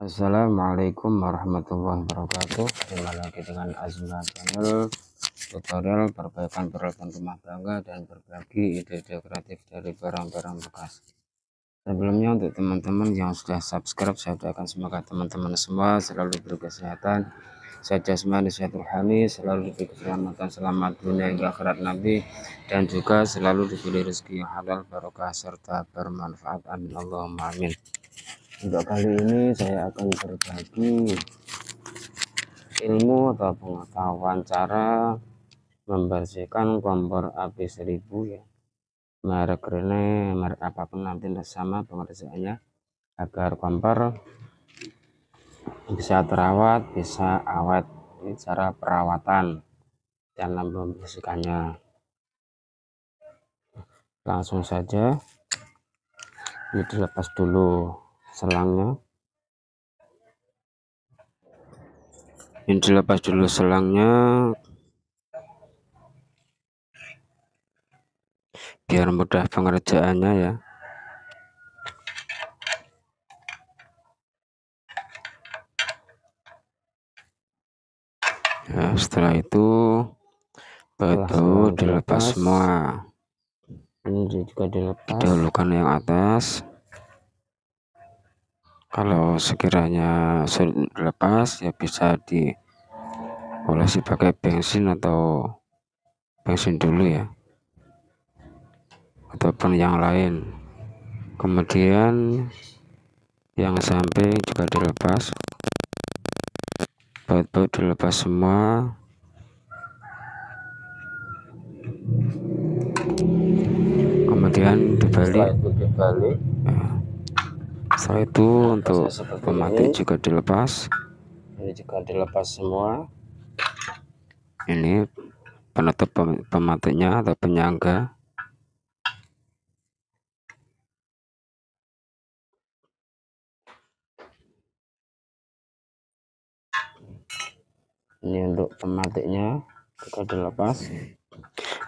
Assalamualaikum warahmatullahi wabarakatuh Kembali lagi dengan Azma Channel Tutorial perbaikan peralatan rumah tangga dan berbagi ide-ide kreatif dari barang-barang bekas Sebelumnya untuk teman-teman yang sudah subscribe Saya doakan semoga teman-teman semua selalu berkesehatan saja semua sehat rohani selalu diberi keselamatan selamat dunia hingga akhirat nabi dan juga selalu diberi rezeki yang halal barokah serta bermanfaat amin Allahumma amin untuk kali ini saya akan berbagi ilmu atau pengetahuan cara membersihkan kompor api seribu ya merek Rene merek apapun nanti sama pengerjaannya agar kompor bisa terawat bisa awet ini cara perawatan dan membersihkannya langsung saja ini dilepas dulu selangnya ini dilepas dulu selangnya biar mudah pengerjaannya ya ya setelah itu batu dilepas semua ini juga dilepas dahulukan yang atas kalau sekiranya sulit dilepas, ya bisa diolesi pakai bensin atau bensin dulu ya, ataupun yang lain. Kemudian yang samping juga dilepas, baut-baut dilepas semua. Kemudian dibalik. Dibalik setelah itu nah, untuk pematik ini. juga dilepas ini juga dilepas semua ini penutup pematiknya atau penyangga ini untuk pematiknya juga dilepas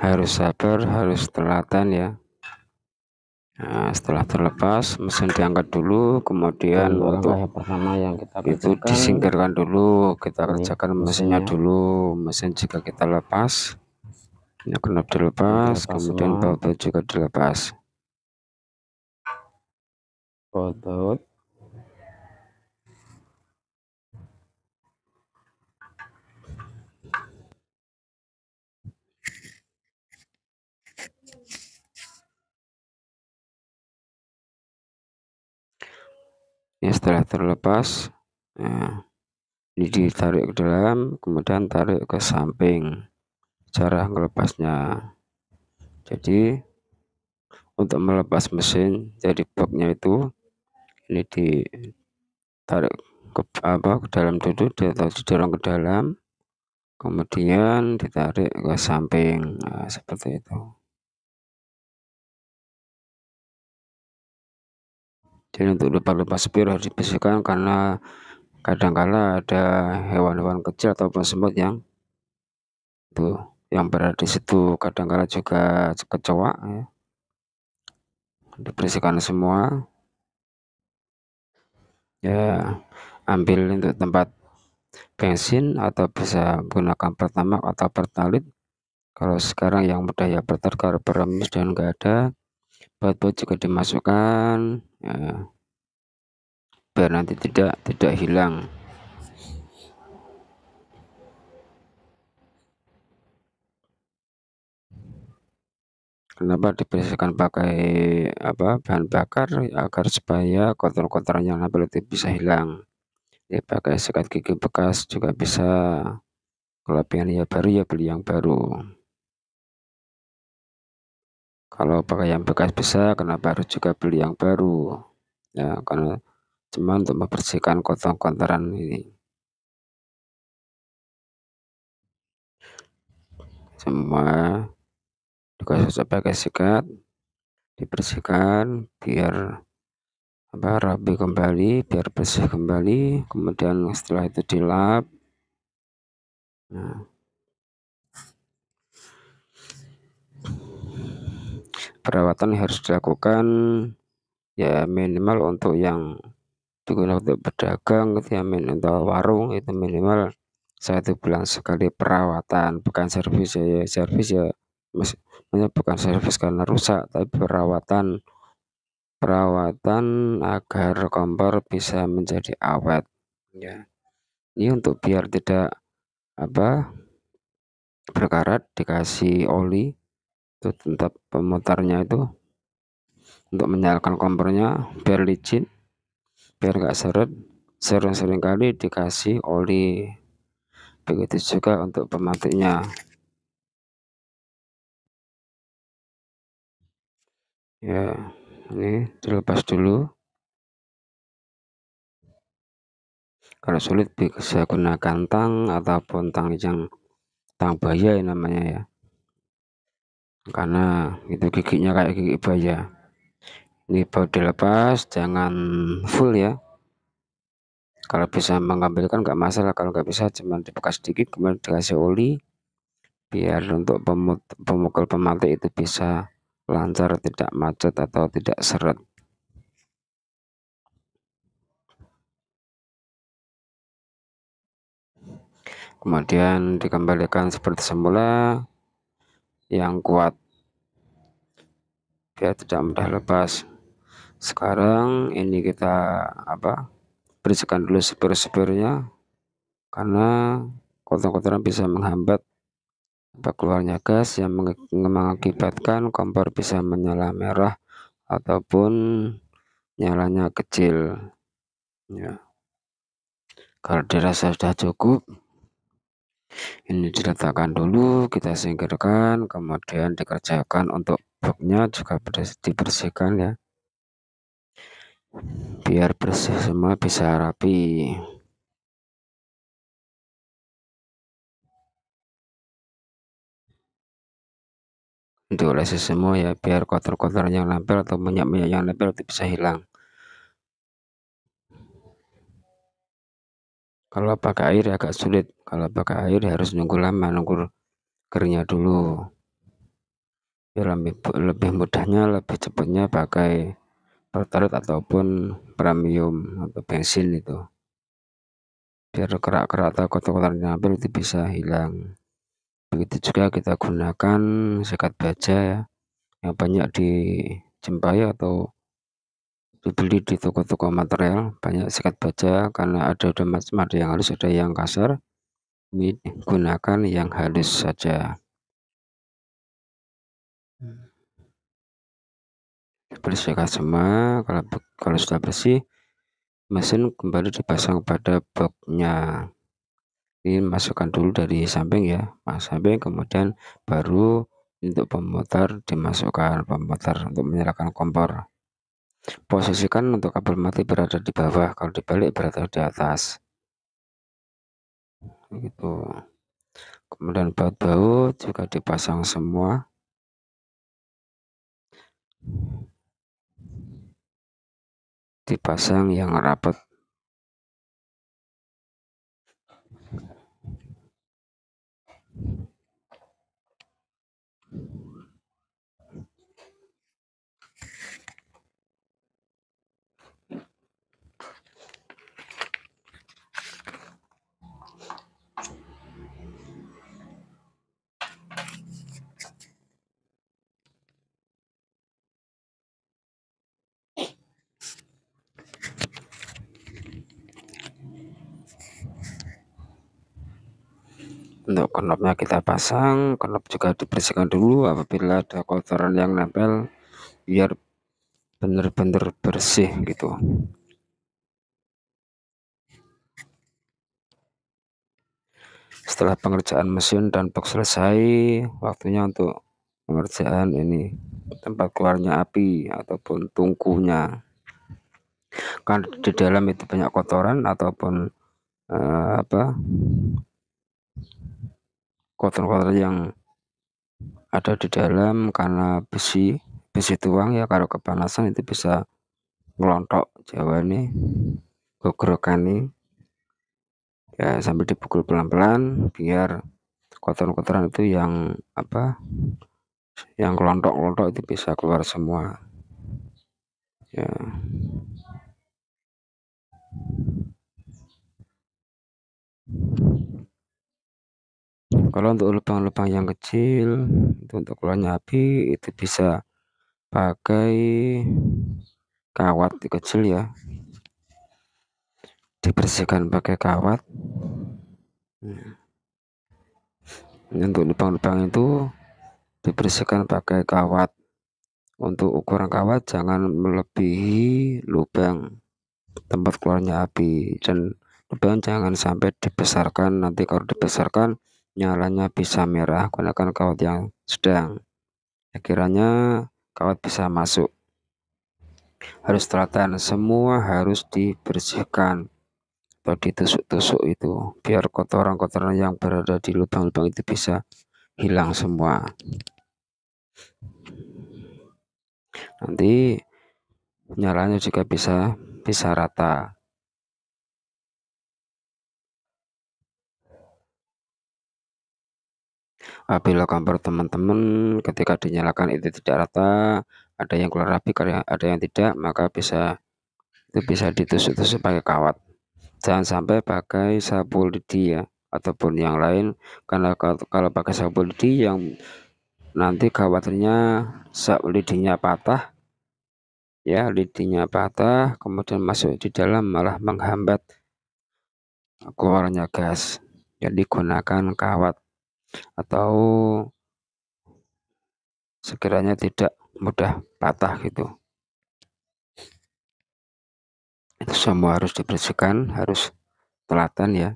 harus sabar harus telaten ya Nah, setelah terlepas, mesin diangkat dulu, kemudian Dan untuk yang pertama yang kita kerjakan, itu disingkirkan dulu, kita kerjakan mesinnya, dulu. Mesin jika kita lepas, ini kenapa dilepas, kemudian baut juga dilepas. Baut Ini setelah terlepas ya, ditarik ke dalam kemudian tarik ke samping cara melepasnya jadi untuk melepas mesin jadi boxnya itu ini ditarik ke apa ke dalam dulu didorong ke dalam kemudian ditarik ke samping nah, seperti itu Dan untuk lupa-lupa sepir harus dibersihkan karena kadangkala ada hewan-hewan kecil ataupun semut yang itu yang berada di situ kadangkala juga kecoa ya. dibersihkan semua ya ambil untuk tempat bensin atau bisa gunakan pertama atau pertalit kalau sekarang yang mudah ya pertar karena peremis dan enggak ada buat juga dimasukkan ya. biar nanti tidak tidak hilang. kenapa dibersihkan pakai apa bahan bakar agar supaya kotor-kotoran yang itu bisa hilang ya pakai sikat gigi bekas juga bisa kalau pengen ya baru ya beli yang baru kalau pakai yang bekas bisa, kenapa harus juga beli yang baru? Ya, karena cuma untuk membersihkan kotoran-kotoran ini. Semua juga susah pakai sikat, dibersihkan biar apa rapi kembali, biar bersih kembali. Kemudian setelah itu dilap. Nah, perawatan harus dilakukan ya minimal untuk yang digunakan untuk berdagang gitu ya untuk warung itu minimal satu bulan sekali perawatan bukan servis ya, ya servis ya maksudnya bukan servis karena rusak tapi perawatan perawatan agar kompor bisa menjadi awet ya ini untuk biar tidak apa berkarat dikasih oli itu tetap pemutarnya itu untuk menyalakan kompornya biar licin biar gak seret sering-sering kali dikasih oli begitu juga untuk pematiknya ya ini dilepas dulu kalau sulit bisa gunakan tang ataupun tang yang tang bahaya namanya ya karena itu giginya kayak gigi buaya ini baru dilepas jangan full ya kalau bisa mengambilkan nggak masalah kalau nggak bisa cuma dibekas sedikit kemudian dikasih oli biar untuk pemut, pemukul pemantik itu bisa lancar tidak macet atau tidak seret kemudian dikembalikan seperti semula yang kuat biar tidak mudah lepas sekarang ini kita apa bersihkan dulu sepir-sepirnya karena kotoran-kotoran bisa menghambat keluarnya gas yang mengakibatkan kompor bisa menyala merah ataupun nyalanya kecil ya kalau dirasa sudah cukup ini diletakkan dulu, kita singkirkan, kemudian dikerjakan untuk boxnya juga dibersihkan ya. Biar bersih semua bisa rapi. untuk lesi semua ya biar kotor-kotor yang nempel atau minyak-minyak yang nempel itu bisa hilang Kalau pakai air ya agak sulit. Kalau pakai air harus nunggu lama, nunggu keringnya dulu. Ya, lebih, lebih mudahnya, lebih cepatnya pakai pertalite ataupun premium atau bensin itu. Biar kerak-kerak atau kotor-kotornya ambil itu bisa hilang. Begitu juga kita gunakan sekat baja yang banyak di jempaya atau dibeli di toko-toko material banyak sikat baja karena ada ada macam yang harus ada yang kasar ini gunakan yang halus saja hmm. bersihkan semua kalau kalau sudah bersih mesin kembali dipasang pada boxnya ini masukkan dulu dari samping ya mas samping kemudian baru untuk pemutar dimasukkan pemutar untuk menyalakan kompor Posisikan untuk kabel mati berada di bawah, kalau dibalik berada di atas. Begitu. Kemudian baut-baut juga dipasang semua. Dipasang yang rapat. Untuk knopnya kita pasang, knop juga dibersihkan dulu apabila ada kotoran yang nempel biar benar-benar bersih gitu. Setelah pengerjaan mesin dan box selesai, waktunya untuk pengerjaan ini tempat keluarnya api ataupun tungkunya. Kan di dalam itu banyak kotoran ataupun uh, apa kotor-kotor yang ada di dalam karena besi besi tuang ya kalau kepanasan itu bisa ngelontok Jawa ini gogrokan ini ya sambil dipukul pelan-pelan biar kotoran-kotoran itu yang apa yang kelontok-kelontok itu bisa keluar semua ya kalau untuk lubang-lubang yang kecil itu untuk keluarnya api itu bisa pakai kawat kecil ya dibersihkan pakai kawat ini nah. untuk lubang-lubang itu dibersihkan pakai kawat untuk ukuran kawat jangan melebihi lubang tempat keluarnya api dan lubang jangan sampai dibesarkan nanti kalau dibesarkan nyalanya bisa merah gunakan kawat yang sedang akhirnya kawat bisa masuk harus telaten semua harus dibersihkan atau ditusuk-tusuk itu biar kotoran-kotoran yang berada di lubang-lubang itu bisa hilang semua nanti nyalanya juga bisa bisa rata apabila gambar teman-teman ketika dinyalakan itu tidak rata, ada yang keluar rapi, ada yang tidak, maka bisa itu bisa ditusuk-tusuk pakai kawat. Jangan sampai pakai sapu lidi ya ataupun yang lain karena kalau pakai sapu lidi yang nanti khawatirnya sapu lidinya patah ya lidinya patah kemudian masuk di dalam malah menghambat keluarnya gas jadi gunakan kawat atau sekiranya tidak mudah patah gitu. Itu semua harus dibersihkan, harus telaten ya.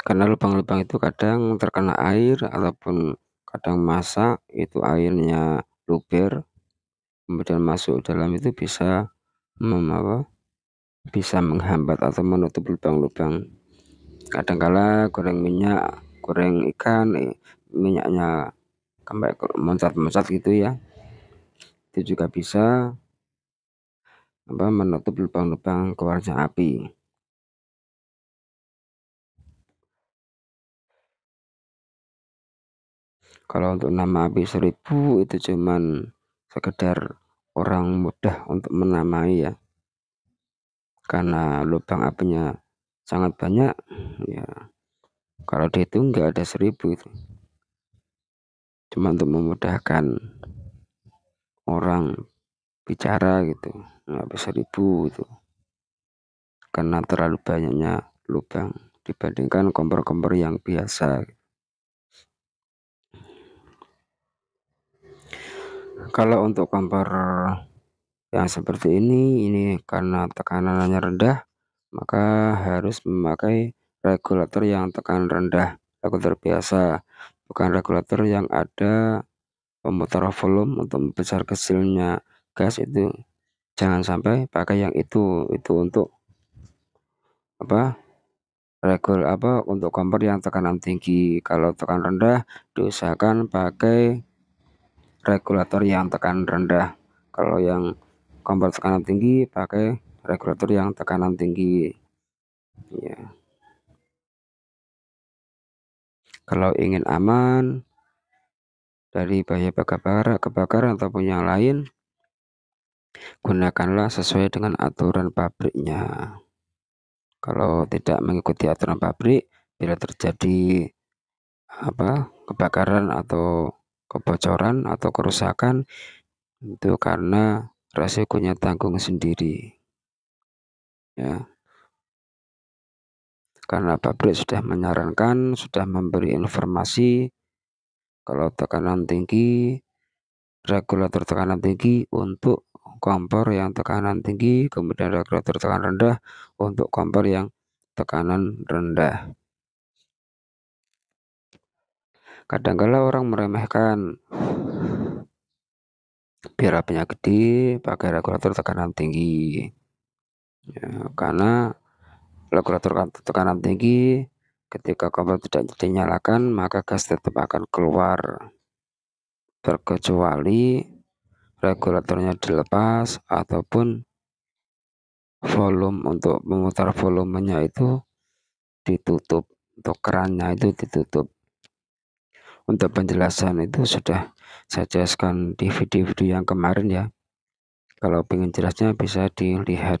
Karena lubang-lubang itu kadang terkena air ataupun kadang masak itu airnya luber, kemudian masuk dalam itu bisa mem apa, bisa menghambat atau menutup lubang-lubang. Kadangkala goreng minyak, goreng ikan, eh, minyaknya kembali moncat-moncat gitu ya. Itu juga bisa apa menutup lubang-lubang keluarnya api. kalau untuk nama api seribu itu cuman sekedar orang mudah untuk menamai ya karena lubang apinya sangat banyak ya kalau dihitung enggak ada seribu itu cuma untuk memudahkan orang bicara gitu nggak bisa seribu itu karena terlalu banyaknya lubang dibandingkan kompor-kompor yang biasa gitu. Kalau untuk kompor yang seperti ini, ini karena tekanannya rendah, maka harus memakai regulator yang tekanan rendah, regulator biasa, bukan regulator yang ada pemutar volume untuk membesar kecilnya gas itu. Jangan sampai pakai yang itu, itu untuk apa? Regul apa untuk kompor yang tekanan tinggi. Kalau tekan rendah, diusahakan pakai regulator yang tekan rendah kalau yang kompor tekanan tinggi pakai regulator yang tekanan tinggi ya kalau ingin aman dari bahaya kebakaran, kebakaran ataupun yang lain gunakanlah sesuai dengan aturan pabriknya kalau tidak mengikuti aturan pabrik bila terjadi apa kebakaran atau kebocoran atau kerusakan itu karena resikonya tanggung sendiri. Ya. Karena pabrik sudah menyarankan, sudah memberi informasi kalau tekanan tinggi, regulator tekanan tinggi untuk kompor yang tekanan tinggi, kemudian regulator tekanan rendah untuk kompor yang tekanan rendah. kadangkala orang meremehkan biar apanya gede pakai regulator tekanan tinggi ya, karena regulator kan- tekanan tinggi ketika kompor tidak dinyalakan maka gas tetap akan keluar terkecuali regulatornya dilepas ataupun volume untuk memutar volumenya itu ditutup untuk kerannya itu ditutup untuk penjelasan itu sudah saya jelaskan di video-video yang kemarin ya kalau ingin jelasnya bisa dilihat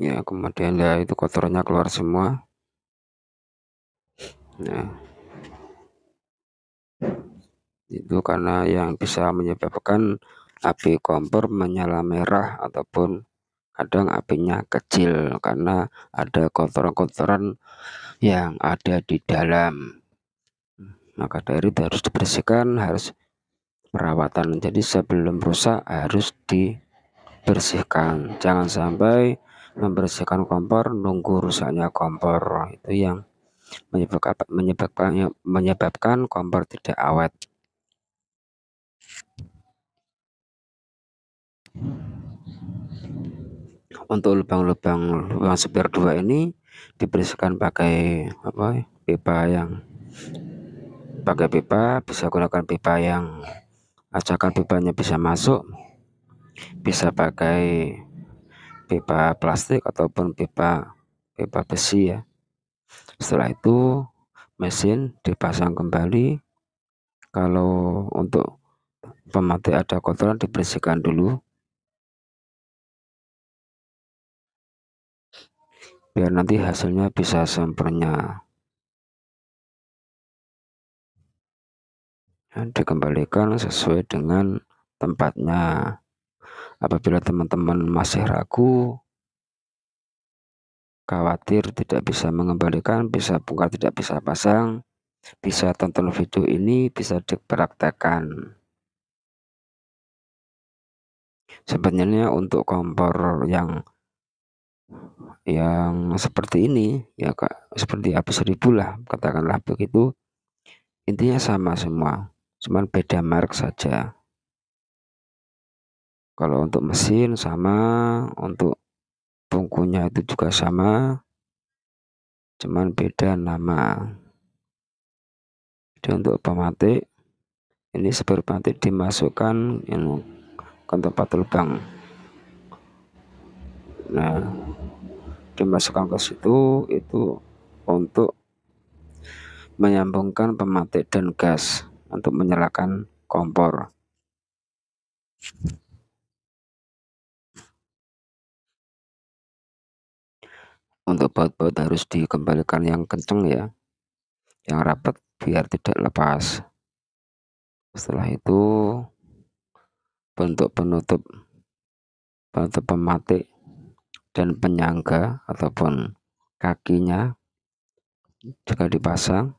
ya kemudian ya itu kotorannya keluar semua nah itu karena yang bisa menyebabkan api kompor menyala merah ataupun kadang apinya kecil karena ada kotoran-kotoran yang ada di dalam maka dari itu harus dibersihkan harus perawatan jadi sebelum rusak harus dibersihkan jangan sampai membersihkan kompor nunggu rusaknya kompor itu yang menyebabkan menyebabkan menyebabkan kompor tidak awet untuk lubang-lubang lubang spare 2 ini dibersihkan pakai apa pipa yang pakai pipa bisa gunakan pipa yang acakan pipanya bisa masuk bisa pakai pipa plastik ataupun pipa pipa besi ya setelah itu mesin dipasang kembali kalau untuk pemakai ada kotoran dibersihkan dulu biar nanti hasilnya bisa sempurna dan dikembalikan sesuai dengan tempatnya apabila teman-teman masih ragu khawatir tidak bisa mengembalikan bisa bongkar tidak bisa pasang bisa tonton video ini bisa dipraktekkan sebenarnya untuk kompor yang yang seperti ini ya Kak, seperti apa seribu lah katakanlah begitu intinya sama semua cuman beda merek saja kalau untuk mesin sama untuk bungkunya itu juga sama cuman beda nama jadi untuk pematik ini seperti dimasukkan yang dimasukkan tempat terbang nah dimasukkan ke situ itu untuk menyambungkan pematik dan gas untuk menyalakan kompor untuk baut-baut harus dikembalikan yang kenceng ya yang rapat biar tidak lepas setelah itu bentuk penutup penutup pematik dan penyangga ataupun kakinya juga dipasang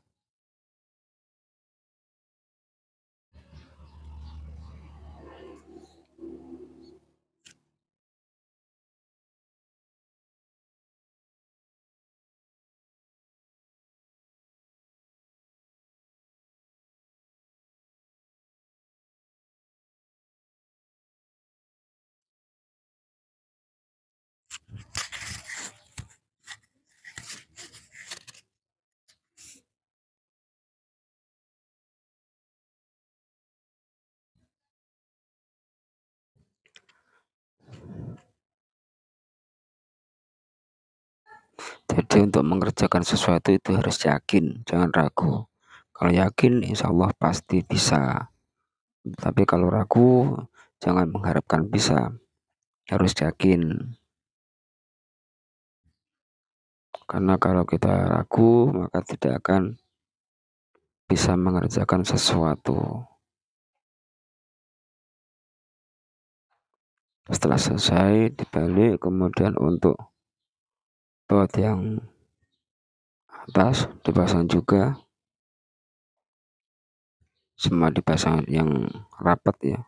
Jadi untuk mengerjakan sesuatu itu harus yakin, jangan ragu. Kalau yakin insya Allah pasti bisa. Tapi kalau ragu jangan mengharapkan bisa, harus yakin. Karena kalau kita ragu, maka tidak akan bisa mengerjakan sesuatu. Setelah selesai, dibalik kemudian untuk baut yang atas dipasang juga. Semua dipasang yang rapat ya.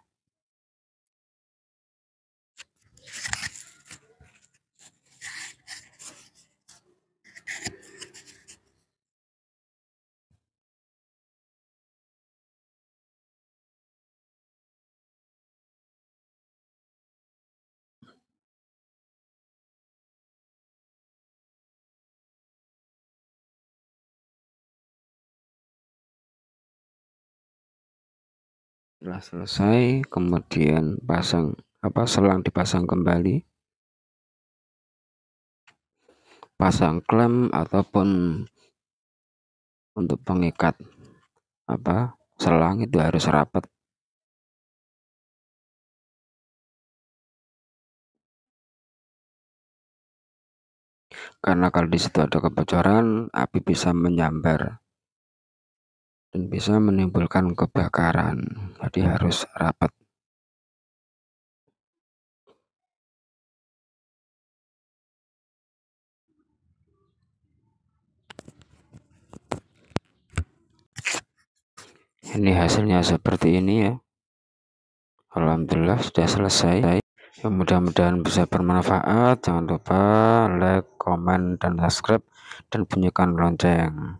setelah selesai kemudian pasang apa selang dipasang kembali pasang klem ataupun untuk pengikat apa selang itu harus rapat karena kalau di situ ada kebocoran api bisa menyambar dan bisa menimbulkan kebakaran. Jadi harus rapat. Ini hasilnya seperti ini ya. Alhamdulillah sudah selesai. Ya, mudah-mudahan bisa bermanfaat. Jangan lupa like, comment, dan subscribe, dan bunyikan lonceng.